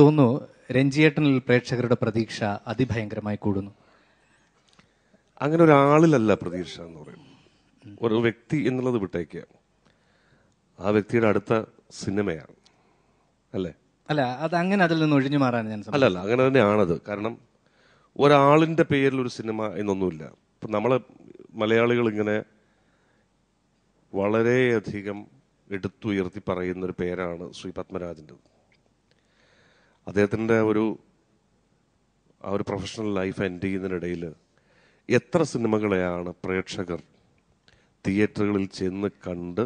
തോന്നുന്നു രഞ്ജിയേട്ടനിൽ പ്രേക്ഷകരുടെ പ്രതീക്ഷ അതിഭയങ്കരമായി കൂടുന്നു അങ്ങനെ ഒരാളിലല്ല പ്രതീക്ഷ എന്ന് പറയുന്നത് ഒരു വ്യക്തി എന്നുള്ളത് വിട്ടേക്കുക ആ വ്യക്തിയുടെ അടുത്ത സിനിമയാണ് അല്ലേ അല്ല അത് അങ്ങനെ അതിൽ നിന്ന് ഒഴിഞ്ഞു മാറാൻ ഞാൻ അല്ല അല്ല അങ്ങനെ തന്നെയാണത് കാരണം ഒരാളിന്റെ പേരിൽ ഒരു സിനിമ എന്നൊന്നുമില്ല ഇപ്പൊ നമ്മളെ മലയാളികൾ ഇങ്ങനെ വളരെയധികം എടുത്തുയർത്തി പറയുന്ന ഒരു പേരാണ് ശ്രീ പത്മരാജൻ്റെത് അദ്ദേഹത്തിൻ്റെ ഒരു ആ ഒരു പ്രൊഫഷണൽ ലൈഫ് എൻഡ് ചെയ്യുന്നതിനിടയിൽ എത്ര സിനിമകളെയാണ് പ്രേക്ഷകർ തിയേറ്ററുകളിൽ ചെന്ന് കണ്ട്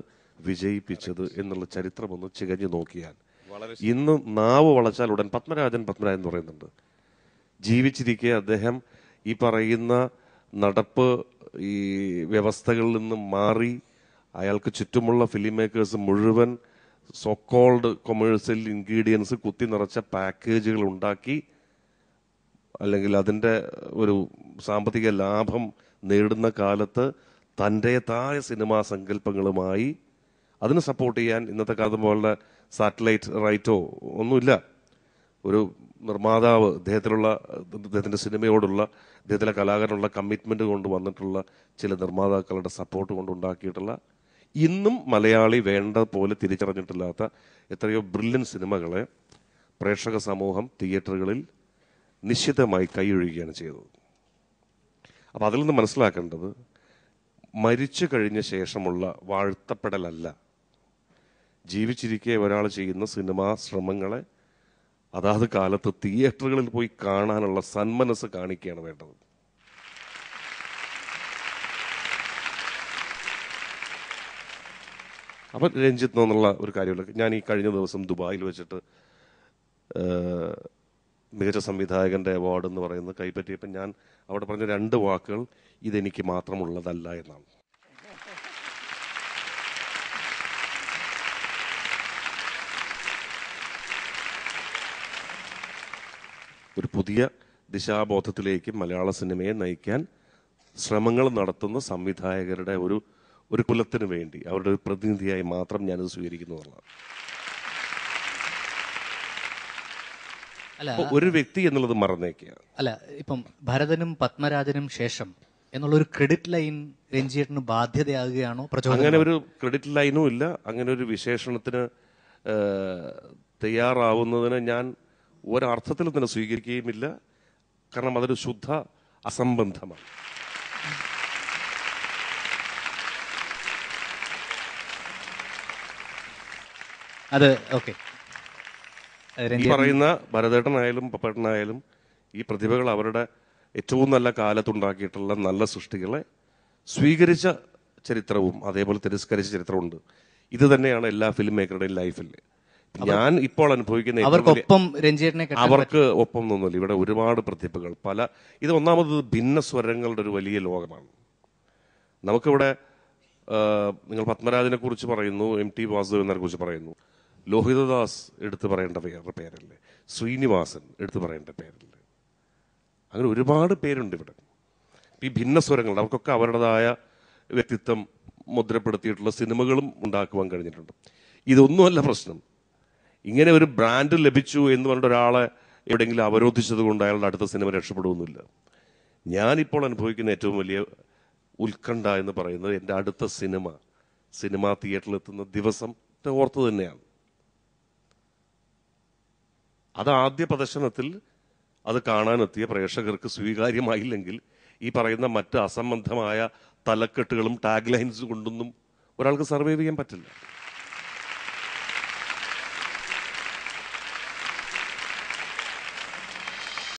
വിജയിപ്പിച്ചത് എന്നുള്ള ചരിത്രം ഒന്ന് ചികഞ്ഞു നോക്കിയാൽ ഇന്ന് നാവ് വളച്ചാൽ ഉടൻ പത്മരാജൻ പത്മരാജൻ എന്ന് പറയുന്നുണ്ട് ജീവിച്ചിരിക്കെ അദ്ദേഹം ഈ പറയുന്ന നടപ്പ് ഈ വ്യവസ്ഥകളിൽ നിന്ന് മാറി അയാൾക്ക് ചുറ്റുമുള്ള ഫിലിം മേക്കേഴ്സ് മുഴുവൻ സോക്കോൾഡ് കൊമേഴ്സ്യൽ ഇൻഗ്രീഡിയൻസ് കുത്തി നിറച്ച പാക്കേജുകൾ ഉണ്ടാക്കി അല്ലെങ്കിൽ അതിൻ്റെ ഒരു സാമ്പത്തിക ലാഭം നേടുന്ന കാലത്ത് തൻ്റെതായ സിനിമാ സങ്കല്പങ്ങളുമായി അതിന് സപ്പോർട്ട് ചെയ്യാൻ ഇന്നത്തെ കാലത്ത് പോലുള്ള സാറ്റലൈറ്റ് റൈറ്റോ ഒന്നുമില്ല ഒരു നിർമ്മാതാവ് അദ്ദേഹത്തിലുള്ള അദ്ദേഹത്തിൻ്റെ സിനിമയോടുള്ള അദ്ദേഹത്തിലെ കലാകാരനുള്ള കമ്മിറ്റ്മെൻറ്റ് കൊണ്ട് വന്നിട്ടുള്ള ചില നിർമ്മാതാക്കളുടെ സപ്പോർട്ട് കൊണ്ട് ഉണ്ടാക്കിയിട്ടുള്ള ഇന്നും മലയാളി വേണ്ട പോലെ തിരിച്ചറിഞ്ഞിട്ടില്ലാത്ത എത്രയോ ബ്രില്യൻ സിനിമകളെ പ്രേക്ഷക സമൂഹം തിയേറ്ററുകളിൽ നിശ്ചിതമായി കൈയൊഴുകയാണ് ചെയ്തത് അപ്പോൾ അതിൽ നിന്ന് മനസ്സിലാക്കേണ്ടത് മരിച്ചു കഴിഞ്ഞ ശേഷമുള്ള വാഴ്ത്തപ്പെടലല്ല ജീവിച്ചിരിക്കെ ഒരാൾ ചെയ്യുന്ന സിനിമാ ശ്രമങ്ങളെ അതാത് കാലത്ത് തിയേറ്ററുകളിൽ പോയി കാണാനുള്ള സന്മനസ് കാണിക്കുകയാണ് വേണ്ടത് അപ്പം രഞ്ജിത്ത് എന്നുള്ള ഒരു കാര്യമുള്ള ഞാൻ ഈ കഴിഞ്ഞ ദിവസം ദുബായിൽ വെച്ചിട്ട് മികച്ച സംവിധായകൻ്റെ അവാർഡ് എന്ന് പറയുന്നത് കൈപ്പറ്റിയപ്പോൾ ഞാൻ അവിടെ പറഞ്ഞ രണ്ട് വാക്കുകൾ ഇതെനിക്ക് മാത്രമുള്ളതല്ല എന്നാണ് ഒരു പുതിയ ദിശാബോധത്തിലേക്ക് മലയാള സിനിമയെ നയിക്കാൻ ശ്രമങ്ങൾ നടത്തുന്ന സംവിധായകരുടെ ഒരു ഒരു കുലത്തിന് വേണ്ടി അവരുടെ ഒരു പ്രതിനിധിയായി മാത്രം ഞാനത് സ്വീകരിക്കുന്നു അല്ല ഒരു വ്യക്തി എന്നുള്ളത് മറന്നേക്കുക അല്ല ഇപ്പം ഭരതനും പത്മരാജനും ശേഷം എന്നുള്ള ഒരു ക്രെഡിറ്റ് ലൈൻ രഞ്ജിയേട്ടന് ബാധ്യതയാകുകയാണോ അങ്ങനെ ഒരു ക്രെഡിറ്റ് ലൈനും ഇല്ല അങ്ങനെ ഒരു വിശേഷണത്തിന് തയ്യാറാവുന്നതിന് ഞാൻ ഒരർത്ഥത്തിൽ തന്നെ സ്വീകരിക്കുകയുമില്ല കാരണം അതൊരു ശുദ്ധ അസംബന്ധമാണ് അത് ഓക്കെ ഈ പറയുന്ന ഭരതേട്ടനായാലും പപ്പേട്ടനായാലും ഈ പ്രതിഭകൾ അവരുടെ ഏറ്റവും നല്ല കാലത്തുണ്ടാക്കിയിട്ടുള്ള നല്ല സൃഷ്ടികളെ സ്വീകരിച്ച ചരിത്രവും അതേപോലെ തിരസ്കരിച്ച ചരിത്രമുണ്ട് ഇത് തന്നെയാണ് എല്ലാ ഫിലിം മേക്കറുടെയും ലൈഫിൽ ഞാൻ ഇപ്പോൾ അനുഭവിക്കുന്ന അവർക്കൊപ്പം അവർക്ക് ഒപ്പം ഒന്നുമില്ല ഇവിടെ ഒരുപാട് പ്രതിഭകൾ പല ഇത് ഒന്നാമത് ഭിന്ന സ്വരങ്ങളുടെ ഒരു വലിയ ലോകമാണ് നമുക്കിവിടെ നിങ്ങൾ പത്മരാജനെ കുറിച്ച് പറയുന്നു എം ടി വാസുദേവനെ കുറിച്ച് പറയുന്നു ലോഹിതദാസ് എടുത്തു പറയേണ്ട പേരുടെ പേരല്ലേ ശ്രീനിവാസൻ എടുത്തു പറയേണ്ട പേരല്ലേ അങ്ങനെ ഒരുപാട് പേരുണ്ട് ഇവിടെ ഈ ഭിന്ന സ്വരങ്ങൾ അവർക്കൊക്കെ അവരുടേതായ വ്യക്തിത്വം മുദ്രപ്പെടുത്തിയിട്ടുള്ള സിനിമകളും ഉണ്ടാക്കുവാൻ കഴിഞ്ഞിട്ടുണ്ട് ഇതൊന്നുമല്ല പ്രശ്നം ഇങ്ങനെ ഒരു ബ്രാൻഡ് ലഭിച്ചു എന്ന് പറഞ്ഞിട്ട് ഒരാളെ എവിടെയെങ്കിലും അവരോധിച്ചത് കൊണ്ട് അയാളുടെ അടുത്ത സിനിമ രക്ഷപ്പെടുമെന്നില്ല ഞാനിപ്പോൾ അനുഭവിക്കുന്ന ഏറ്റവും വലിയ ഉത്കണ്ഠ എന്ന് പറയുന്നത് എൻ്റെ അടുത്ത സിനിമ സിനിമാ തിയേറ്ററിൽ എത്തുന്ന ദിവസം ഓർത്ത് തന്നെയാണ് അത് ആദ്യ പ്രദർശനത്തിൽ അത് കാണാനെത്തിയ പ്രേക്ഷകർക്ക് സ്വീകാര്യമായില്ലെങ്കിൽ ഈ പറയുന്ന മറ്റ് അസംബന്ധമായ തലക്കെട്ടുകളും ടാഗ് ലൈൻസ് കൊണ്ടൊന്നും ഒരാൾക്ക് സർവൈവ് ചെയ്യാൻ പറ്റില്ല